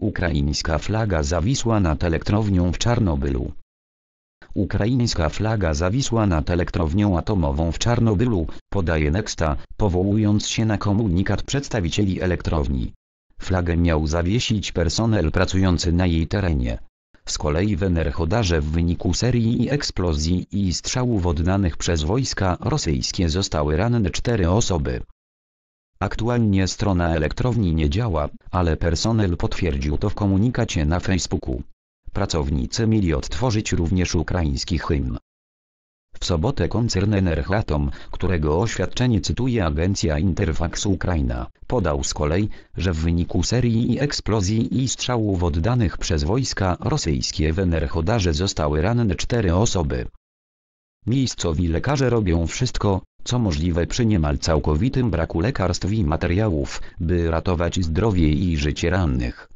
Ukraińska flaga zawisła nad elektrownią w Czarnobylu. Ukraińska flaga zawisła nad elektrownią atomową w Czarnobylu, podaje Nexta, powołując się na komunikat przedstawicieli elektrowni. Flagę miał zawiesić personel pracujący na jej terenie. Z kolei enerchodarze w wyniku serii eksplozji i strzałów oddanych przez wojska rosyjskie zostały ranne cztery osoby. Aktualnie strona elektrowni nie działa, ale personel potwierdził to w komunikacie na Facebooku. Pracownicy mieli odtworzyć również ukraiński hymn. W sobotę koncern Energatom, którego oświadczenie cytuje agencja Interfax Ukraina, podał z kolei, że w wyniku serii eksplozji i strzałów oddanych przez wojska rosyjskie w Energodarze zostały ranne cztery osoby. Miejscowi lekarze robią wszystko, co możliwe przy niemal całkowitym braku lekarstw i materiałów, by ratować zdrowie i życie rannych.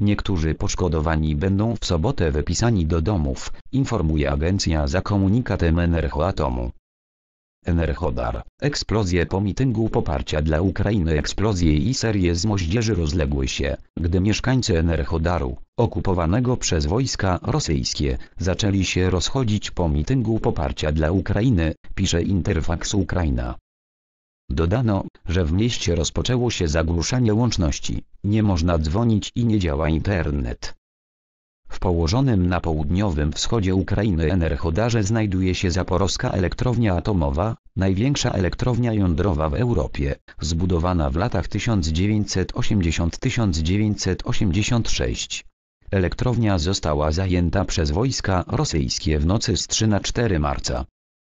Niektórzy poszkodowani będą w sobotę wypisani do domów, informuje agencja za komunikatem Enerhoatomu. Enerhodar, eksplozje po mityngu poparcia dla Ukrainy eksplozje i serie z moździerzy rozległy się, gdy mieszkańcy Enerhodaru, okupowanego przez wojska rosyjskie, zaczęli się rozchodzić po mityngu poparcia dla Ukrainy, pisze Interfax Ukraina. Dodano, że w mieście rozpoczęło się zagłuszanie łączności, nie można dzwonić i nie działa internet położonym na południowym wschodzie Ukrainy Enerhodarze znajduje się Zaporowska Elektrownia Atomowa, największa elektrownia jądrowa w Europie, zbudowana w latach 1980-1986. Elektrownia została zajęta przez wojska rosyjskie w nocy z 3 na 4 marca.